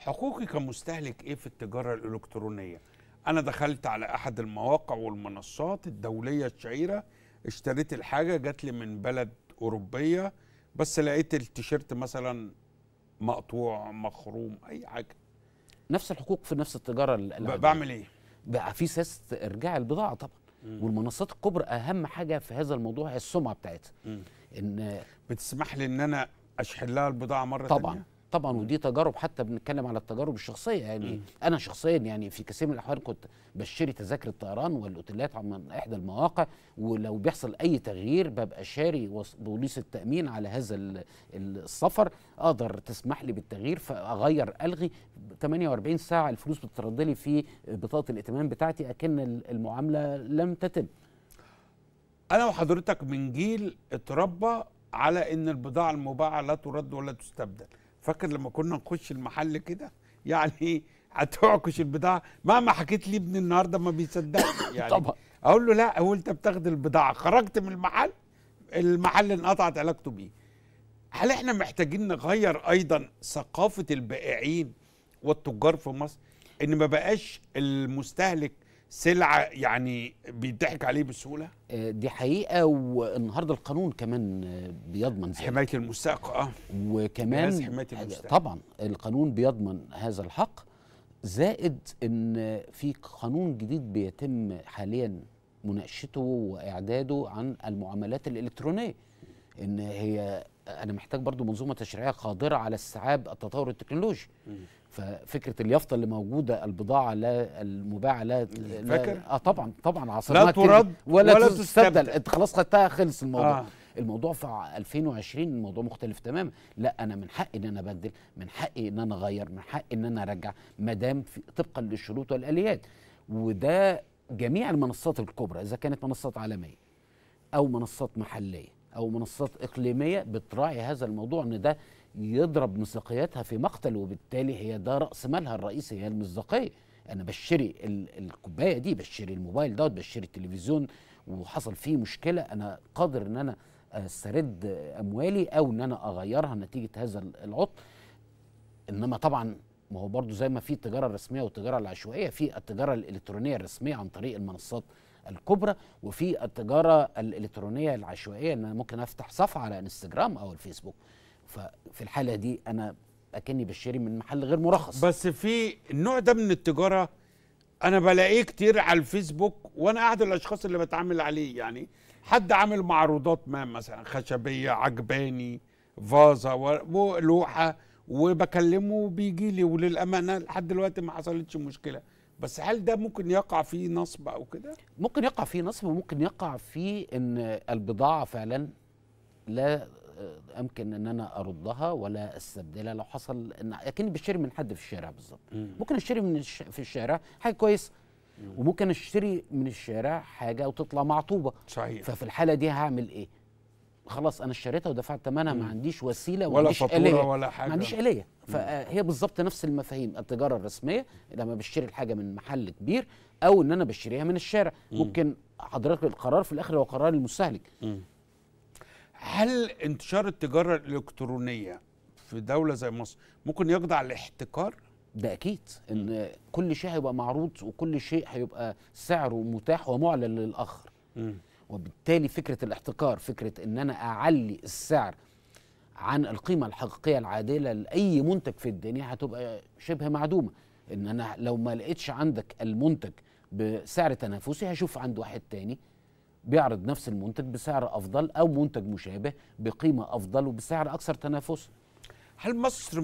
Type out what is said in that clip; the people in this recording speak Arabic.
حقوقي كمستهلك ايه في التجاره الالكترونيه انا دخلت على احد المواقع والمنصات الدوليه الشهيره اشتريت الحاجه جات لي من بلد اوروبيه بس لقيت التيشيرت مثلا مقطوع مخروم اي حاجه نفس الحقوق في نفس التجاره العادية. بعمل ايه بقى في سياسه ارجاع البضاعه طبعا مم. والمنصات الكبرى اهم حاجه في هذا الموضوع هي السمعه بتاعتها ان بتسمح لي ان انا اشحن لها البضاعه مره طبعا تانية؟ طبعا ودي تجارب حتى بنتكلم على التجارب الشخصيه يعني م. انا شخصيا يعني في كثير من الاحوال كنت بشتري تذاكر الطيران والاوتيلات من احدى المواقع ولو بيحصل اي تغيير ببقى شاري بوليس التامين على هذا السفر اقدر تسمح لي بالتغيير فاغير الغي 48 ساعه الفلوس بتترد لي في بطاقه الائتمان بتاعتي اكن المعامله لم تتم انا وحضرتك من جيل اتربى على ان البضاعه المباعه لا ترد ولا تستبدل فاكر لما كنا نخش المحل كده يعني هتعكش البضاعه مهما حكيت لي ابني النهارده ما بيصدقش يعني طبعا اقول له لا هو انت بتاخد البضاعه خرجت من المحل المحل انقطعت علاقته بيه هل احنا محتاجين نغير ايضا ثقافه البائعين والتجار في مصر ان ما بقاش المستهلك سلعه يعني بيضحك عليه بسهوله آه، دي حقيقه والنهارده القانون كمان آه، بيضمن ذلك حمايه المستحق اه وكمان حماية آه، طبعا القانون بيضمن هذا الحق زائد ان في قانون جديد بيتم حاليا مناقشته واعداده عن المعاملات الالكترونيه ان هي انا محتاج برضو منظومه تشريعيه قادره على استيعاب التطور التكنولوجي ففكره اليافطه اللي موجوده البضاعه لا المباعه لا, فاكر؟ اه طبعا طبعا عصرناها لا ترد ولا, ولا تستبدل انت خلاص خدتها خلص الموضوع آه. الموضوع في 2020 الموضوع مختلف تماما لا انا من حقي ان انا بدل من حقي ان انا اغير من حقي ان انا ارجع ما دام طبقا للشروط والاليات وده جميع المنصات الكبرى اذا كانت منصات عالميه او منصات محليه او منصات اقليميه بتراعي هذا الموضوع ان ده يضرب مصداقيتها في مقتل وبالتالي هي ده راس مالها الرئيسي هي المصداقيه انا بشتري الكوبايه دي بشتري الموبايل دوت بشتري التلفزيون وحصل فيه مشكله انا قادر ان انا استرد اموالي او ان انا اغيرها نتيجه هذا العطل انما طبعا ما هو برضو زي ما في التجاره الرسميه والتجاره العشوائيه في التجاره الالكترونيه الرسميه عن طريق المنصات الكبرى وفي التجاره الالكترونيه العشوائيه ان انا ممكن افتح صفحه على انستجرام او الفيسبوك ففي الحاله دي انا اكني بشتري من محل غير مرخص بس في النوع ده من التجاره انا بلاقيه كتير على الفيسبوك وانا احد الاشخاص اللي بتعامل عليه يعني حد عامل معروضات ما مثلا خشبيه عجباني فازه ولوحه وبكلمه وبيجي لي وللامانه لحد دلوقتي ما حصلتش مشكله بس هل ده ممكن يقع فيه نصب او كده ممكن يقع فيه نصب وممكن يقع فيه ان البضاعه فعلا لا امكن ان انا اردها ولا استبدلها لو حصل ان اكني بشتري من حد في الشارع بالظبط ممكن اشتري من الش... في الشارع حاجه كويسه وممكن اشتري من الشارع حاجه وتطلع معطوبه صحيح ففي الحاله دي هعمل ايه خلاص انا اشتريتها ودفعت ثمنها ما عنديش وسيله ولا عنديش آلية ولا حاجه ما عنديش آلية فهي بالظبط نفس المفاهيم التجاره الرسميه لما بشتري الحاجه من محل كبير او ان انا بشتريها من الشارع مم. ممكن حضرتك القرار في الاخر هو قرار المستهلك هل انتشار التجاره الالكترونيه في دوله زي مصر ممكن يخضع لاحتكار ده اكيد ان كل شيء هيبقى معروض وكل شيء هيبقى سعره متاح ومعلن للاخر م. وبالتالي فكره الاحتكار فكره ان انا اعلي السعر عن القيمه الحقيقيه العادله لاي منتج في الدنيا هتبقى شبه معدومه ان انا لو ما لقيتش عندك المنتج بسعر تنافسي هشوف عند واحد تاني بيعرض نفس المنتج بسعر افضل او منتج مشابه بقيمه افضل وبسعر اكثر تنافسا هل مصر